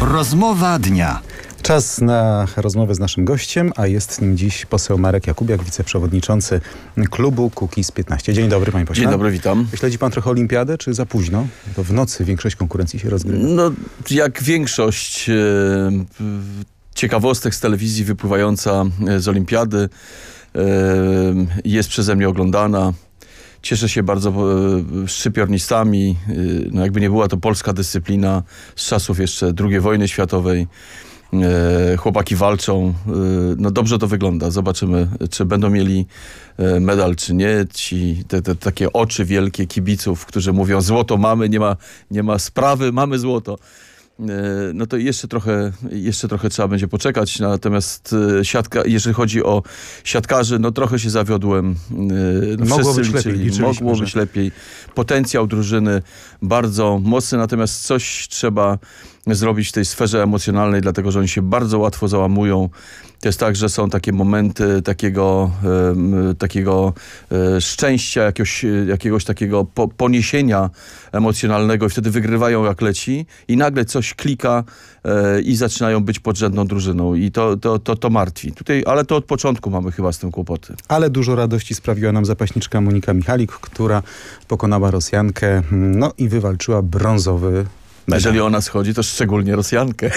Rozmowa dnia. Czas na rozmowę z naszym gościem, a jest nim dziś poseł Marek Jakubiak, wiceprzewodniczący klubu Kukiz 15. Dzień dobry, panie pośle. Dzień dobry, witam. Śledzi pan trochę olimpiadę, czy za późno? To w nocy większość konkurencji się rozgrywa. No, jak większość e, ciekawostek z telewizji wypływająca e, z olimpiady e, jest przeze mnie oglądana. Cieszę się bardzo e, szczypiornicami. E, no jakby nie była to polska dyscyplina z czasów jeszcze II wojny światowej. E, chłopaki walczą. E, no dobrze to wygląda. Zobaczymy, czy będą mieli e, medal, czy nie. Ci, te, te, takie oczy wielkie kibiców, którzy mówią złoto mamy, nie ma, nie ma sprawy, mamy złoto. E, no to jeszcze trochę, jeszcze trochę trzeba będzie poczekać. Natomiast e, siatka, jeżeli chodzi o siatkarzy, no trochę się zawiodłem. E, no, mogło być liczyli, lepiej. Mogło być lepiej. Potencjał drużyny bardzo mocny, natomiast coś trzeba zrobić w tej sferze emocjonalnej, dlatego że oni się bardzo łatwo załamują. To jest tak, że są takie momenty takiego, takiego e, szczęścia, jakiegoś, jakiegoś takiego poniesienia emocjonalnego i wtedy wygrywają jak leci i nagle coś klika e, i zaczynają być podrzędną drużyną i to, to, to, to martwi. Tutaj, ale to od początku mamy chyba z tym kłopoty. Ale dużo radości sprawiła nam zapaśniczka Monika Michalik, która pokonała Rosjankę no i wywalczyła brązowy Mega. Jeżeli ona schodzi, to szczególnie Rosjankę.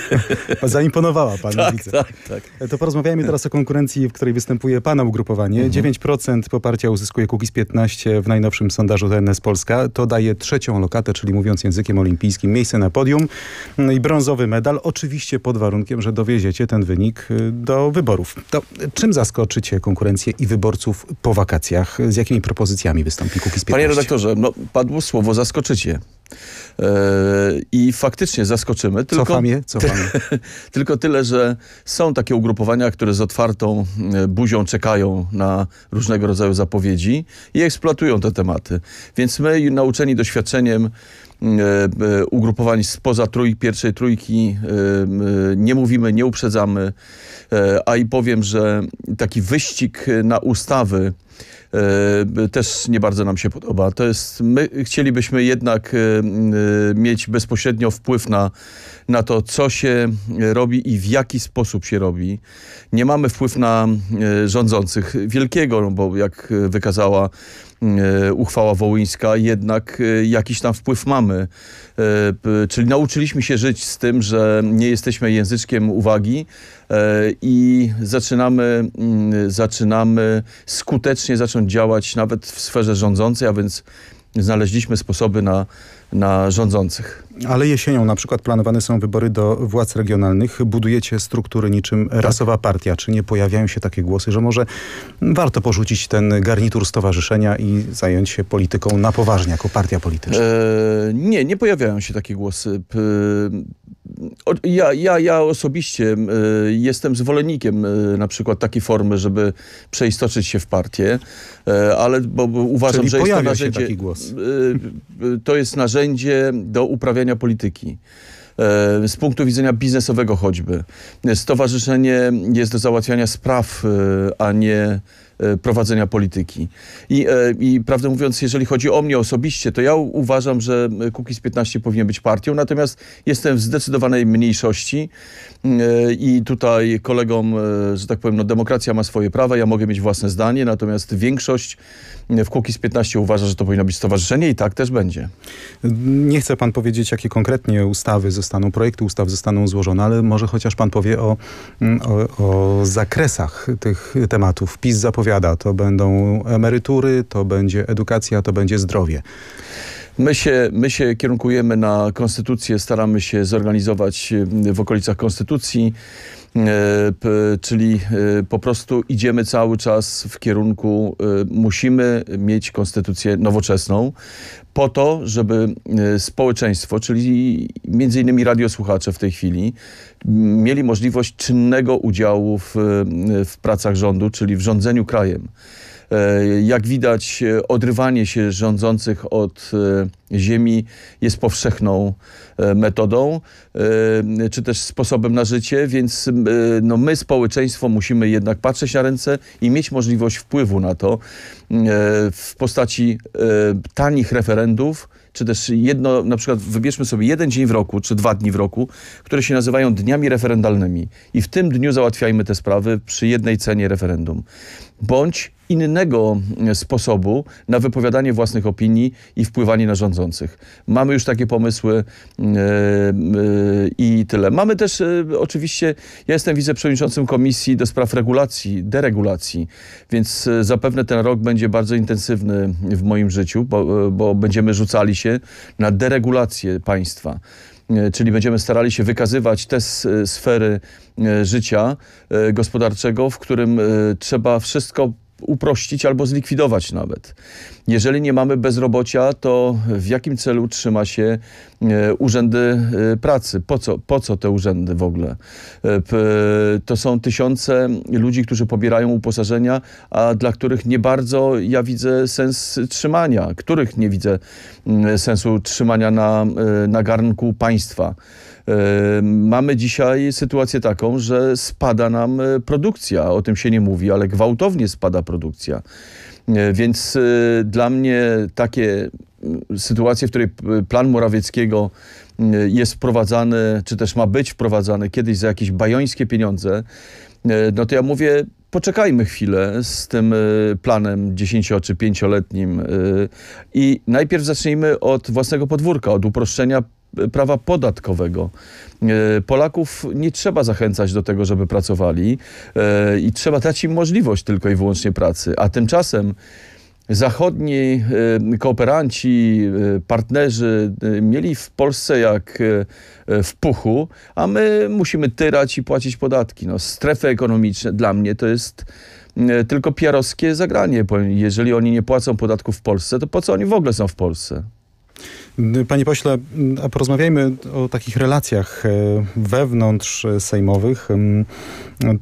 Zaimponowała panu. Tak, widzę. tak, tak. E, to porozmawiajmy teraz o konkurencji, w której występuje pana ugrupowanie. Mhm. 9% poparcia uzyskuje Kukiz 15 w najnowszym sondażu TNS Polska. To daje trzecią lokatę, czyli mówiąc językiem olimpijskim, miejsce na podium no i brązowy medal. Oczywiście pod warunkiem, że dowieziecie ten wynik y, do wyborów. To czym zaskoczycie konkurencję i wyborców po wakacjach? Z jakimi propozycjami wystąpi Kukiz 15? Panie redaktorze, no, padło słowo zaskoczycie. E, i faktycznie zaskoczymy. Tylko, cofam je, cofam je. tylko tyle, że są takie ugrupowania, które z otwartą e, buzią czekają na różnego rodzaju zapowiedzi i eksploatują te tematy. Więc my, nauczeni doświadczeniem E, e, ugrupowań spoza trój, pierwszej trójki e, nie mówimy, nie uprzedzamy, a i powiem, że taki wyścig na ustawy też nie bardzo nam się podoba. To jest, my chcielibyśmy jednak mieć bezpośrednio wpływ na, na to, co się robi i w jaki sposób się robi. Nie mamy wpływ na rządzących wielkiego, no bo jak wykazała uchwała wołyńska, jednak jakiś tam wpływ mamy mamy. E, czyli nauczyliśmy się żyć z tym, że nie jesteśmy języczkiem uwagi e, i zaczynamy, mm, zaczynamy skutecznie zacząć działać nawet w sferze rządzącej, a więc znaleźliśmy sposoby na na rządzących. Ale jesienią na przykład planowane są wybory do władz regionalnych. Budujecie struktury niczym tak. rasowa partia. Czy nie pojawiają się takie głosy, że może warto porzucić ten garnitur stowarzyszenia i zająć się polityką na poważnie, jako partia polityczna? Eee, nie, nie pojawiają się takie głosy. Ja, ja, ja osobiście e, jestem zwolennikiem e, na przykład takiej formy, żeby przeistoczyć się w partię, e, ale bo, bo uważam, Czyli że jest to narzędzie... Się taki głos. To jest narzędzie narzędzie do uprawiania polityki e, z punktu widzenia biznesowego choćby. Stowarzyszenie jest do załatwiania spraw, e, a nie E, prowadzenia polityki. I, e, I prawdę mówiąc, jeżeli chodzi o mnie osobiście, to ja uważam, że Kukiz 15 powinien być partią, natomiast jestem w zdecydowanej mniejszości mm, e, i tutaj kolegom, że tak powiem, no demokracja ma swoje prawa, ja mogę mieć własne zdanie, natomiast większość mm, w Kukiz 15 uważa, że to powinno być stowarzyszenie i tak też będzie. Nie chce pan powiedzieć, jakie konkretnie ustawy zostaną, projekty ustaw zostaną złożone, ale może chociaż pan powie o, mm, o, o zakresach tych tematów. PiS zapowiedział odpowiada. To będą emerytury, to będzie edukacja, to będzie zdrowie. My się, my się kierunkujemy na konstytucję, staramy się zorganizować w okolicach konstytucji. E, czyli e, po prostu idziemy cały czas w kierunku, e, musimy mieć konstytucję nowoczesną po to, żeby społeczeństwo, czyli między innymi radiosłuchacze w tej chwili, mieli możliwość czynnego udziału w, w pracach rządu, czyli w rządzeniu krajem. E, jak widać, e, odrywanie się rządzących od e, ziemi jest powszechną metodą, czy też sposobem na życie, więc no my, społeczeństwo, musimy jednak patrzeć na ręce i mieć możliwość wpływu na to w postaci tanich referendów, czy też jedno, na przykład wybierzmy sobie jeden dzień w roku, czy dwa dni w roku, które się nazywają dniami referendalnymi i w tym dniu załatwiajmy te sprawy przy jednej cenie referendum. Bądź innego sposobu na wypowiadanie własnych opinii i wpływanie na rządzących. Mamy już takie pomysły yy, yy, i tyle. Mamy też yy, oczywiście, ja jestem wiceprzewodniczącym Komisji do Spraw Regulacji, Deregulacji, więc zapewne ten rok będzie bardzo intensywny w moim życiu, bo, bo będziemy rzucali się na deregulację państwa czyli będziemy starali się wykazywać te sfery życia gospodarczego, w którym trzeba wszystko uprościć albo zlikwidować nawet. Jeżeli nie mamy bezrobocia, to w jakim celu trzyma się e, urzędy e, pracy? Po co, po co te urzędy w ogóle? E, to są tysiące ludzi, którzy pobierają uposażenia, a dla których nie bardzo ja widzę sens trzymania, których nie widzę mm, sensu trzymania na, na garnku państwa. Mamy dzisiaj sytuację taką, że spada nam e, produkcja, o tym się nie mówi, ale gwałtownie spada produkcja. E, więc e, dla mnie takie sytuacje, w której plan Morawieckiego jest wprowadzany, czy też ma być wprowadzany kiedyś za jakieś bajońskie pieniądze, no to ja mówię, poczekajmy chwilę z tym planem 10 czy 5-letnim i najpierw zacznijmy od własnego podwórka, od uproszczenia prawa podatkowego. E, Polaków nie trzeba zachęcać do tego, żeby pracowali e, i trzeba dać im możliwość tylko i wyłącznie pracy. A tymczasem zachodni e, kooperanci, partnerzy mieli w Polsce jak w puchu, a my musimy tyrać i płacić podatki. No, strefy ekonomiczne dla mnie to jest tylko piarowskie zagranie. Jeżeli oni nie płacą podatków w Polsce, to po co oni w ogóle są w Polsce? Panie pośle, porozmawiajmy o takich relacjach e, wewnątrz e, sejmowych.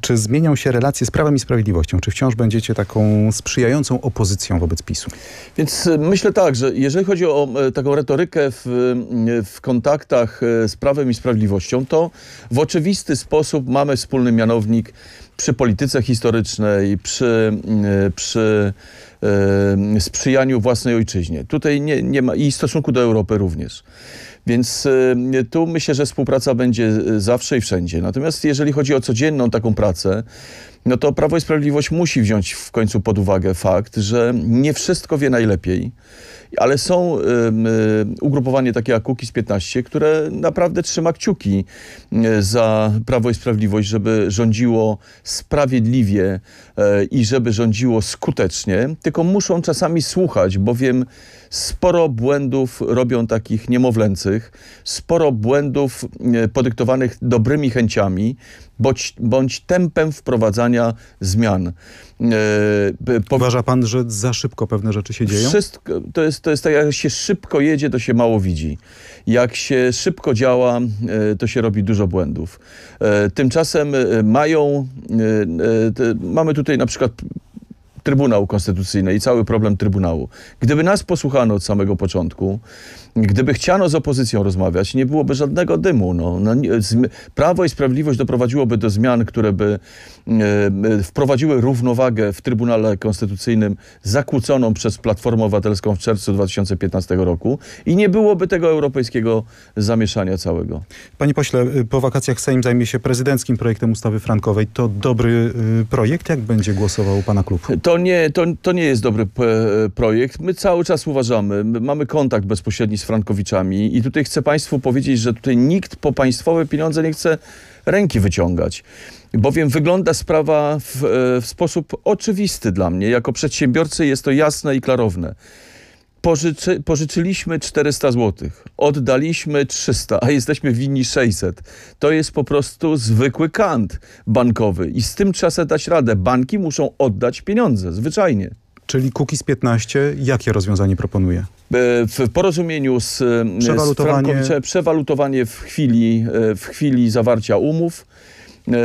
Czy zmienią się relacje z Prawem i Sprawiedliwością? Czy wciąż będziecie taką sprzyjającą opozycją wobec PiSu? Więc e, myślę tak, że jeżeli chodzi o taką retorykę w, w kontaktach z Prawem i Sprawiedliwością, to w oczywisty sposób mamy wspólny mianownik przy polityce historycznej, przy, mm, przy sprzyjaniu własnej ojczyźnie. Tutaj nie, nie ma i stosunku do Europy również. Więc tu myślę, że współpraca będzie zawsze i wszędzie. Natomiast jeżeli chodzi o codzienną taką pracę, no to Prawo i Sprawiedliwość musi wziąć w końcu pod uwagę fakt, że nie wszystko wie najlepiej, ale są y, y, ugrupowanie takie jak z 15, które naprawdę trzyma kciuki e, za Prawo i Sprawiedliwość, żeby rządziło sprawiedliwie e, i żeby rządziło skutecznie, tylko muszą czasami słuchać, bowiem sporo błędów robią takich niemowlęcych, sporo błędów podyktowanych dobrymi chęciami, bądź, bądź tempem wprowadzania zmian. E, po... Uważa pan, że za szybko pewne rzeczy się dzieją? Wszystko, to, jest, to jest tak, jak się szybko jedzie, to się mało widzi. Jak się szybko działa, e, to się robi dużo błędów. E, tymczasem mają, mamy tutaj na przykład Trybunał Konstytucyjny i cały problem Trybunału. Gdyby nas posłuchano od samego początku, gdyby chciano z opozycją rozmawiać, nie byłoby żadnego dymu. No. no Prawo i Sprawiedliwość doprowadziłoby do zmian, które by e, e, wprowadziły równowagę w Trybunale Konstytucyjnym zakłóconą przez Platformę Obywatelską w czerwcu 2015 roku i nie byłoby tego europejskiego zamieszania całego. Panie pośle, y, po wakacjach Sejm zajmie się prezydenckim projektem ustawy frankowej. To dobry y, projekt? Jak będzie głosował pana klub? To to nie, to, to nie jest dobry e, projekt. My cały czas uważamy, mamy kontakt bezpośredni z Frankowiczami i tutaj chcę Państwu powiedzieć, że tutaj nikt po państwowe pieniądze nie chce ręki wyciągać. Bowiem wygląda sprawa w, e, w sposób oczywisty dla mnie. Jako przedsiębiorcy jest to jasne i klarowne. Pożyczy, pożyczyliśmy 400 zł, oddaliśmy 300, a jesteśmy winni 600. To jest po prostu zwykły kant bankowy i z tym trzeba dać radę. Banki muszą oddać pieniądze, zwyczajnie. Czyli Kukiz 15 jakie rozwiązanie proponuje? E, w porozumieniu z, e, przewalutowanie... z przewalutowanie w chwili, e, w chwili zawarcia umów. E,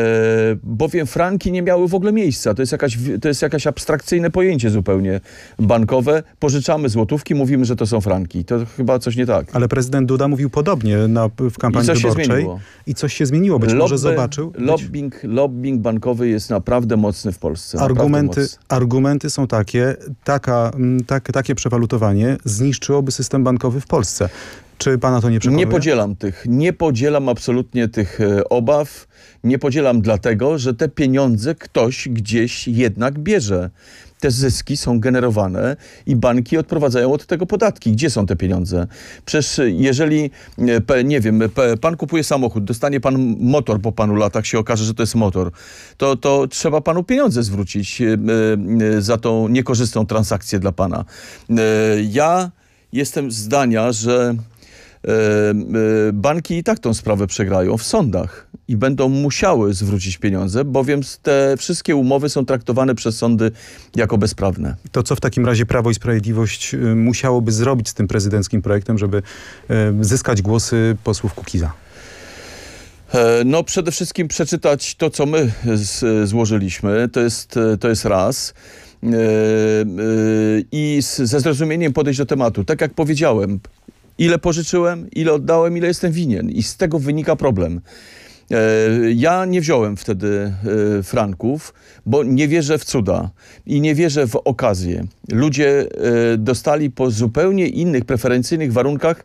bowiem franki nie miały w ogóle miejsca. To jest, jakaś, to jest jakaś abstrakcyjne pojęcie zupełnie bankowe. Pożyczamy złotówki, mówimy, że to są franki. To chyba coś nie tak. Ale prezydent Duda mówił podobnie na, w kampanii I coś wyborczej. Się zmieniło. I coś się zmieniło. Być Lobby, może zobaczył. Lobbying, lobbying bankowy jest naprawdę mocny w Polsce. Argumenty, mocny. argumenty są takie, taka, tak, takie przewalutowanie zniszczyłoby system bankowy w Polsce. Czy pana to nie przekonuje? Nie podzielam tych, nie podzielam absolutnie tych e, obaw. Nie podzielam dlatego, że te pieniądze ktoś gdzieś jednak bierze. Te zyski są generowane i banki odprowadzają od tego podatki. Gdzie są te pieniądze? Przecież e, jeżeli, e, nie wiem, pan kupuje samochód, dostanie pan motor po panu latach, się okaże, że to jest motor, to, to trzeba panu pieniądze zwrócić za tą niekorzystną transakcję dla pana. Ja jestem zdania, że Y, banki i tak tą sprawę przegrają w sądach i będą musiały zwrócić pieniądze, bowiem te wszystkie umowy są traktowane przez sądy jako bezprawne. To co w takim razie Prawo i Sprawiedliwość y, musiałoby zrobić z tym prezydenckim projektem, żeby y, zyskać głosy posłów Kukiza? E, no przede wszystkim przeczytać to, co my złożyliśmy. To jest, e, to jest raz. E, i ze zrozumieniem podejść do tematu. Tak jak powiedziałem, ile pożyczyłem, ile oddałem, ile jestem winien. I z tego wynika problem. E, ja nie wziąłem wtedy e, franków, bo nie wierzę w cuda i nie wierzę w okazję. Ludzie e, dostali po zupełnie innych, preferencyjnych warunkach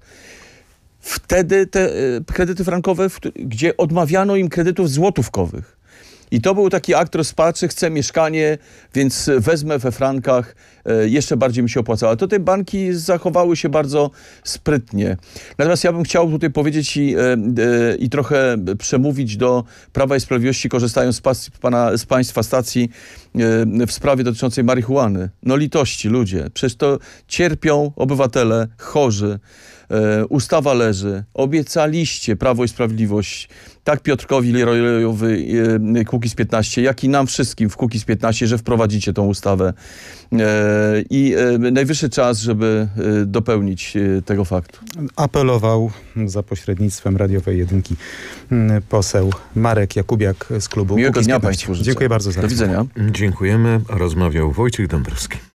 wtedy te kredyty frankowe, gdzie odmawiano im kredytów złotówkowych. I to był taki akt rozpaczy, chcę mieszkanie, więc wezmę we frankach, e, jeszcze bardziej mi się opłacało. A to te banki zachowały się bardzo sprytnie. Natomiast ja bym chciał tutaj powiedzieć i, e, e, i trochę przemówić do Prawa i Sprawiedliwości, korzystając z, pana, z Państwa stacji w sprawie dotyczącej marihuany. No litości, ludzie. Przecież to cierpią obywatele chorzy. E, ustawa leży, obiecaliście Prawo i Sprawiedliwość, tak Piotrkowi Leroyowi e, Kukiz 15, jak i nam wszystkim w Kukiz 15, że wprowadzicie tą ustawę. E, I e, najwyższy czas, żeby dopełnić tego faktu. Apelował za pośrednictwem radiowej jedynki mm, poseł Marek Jakubiak z klubu Miłego Kukiz dnia Państwu życzę. Dziękuję bardzo za Do widzenia. Dziękujemy. Rozmawiał Wojciech Dąbrowski.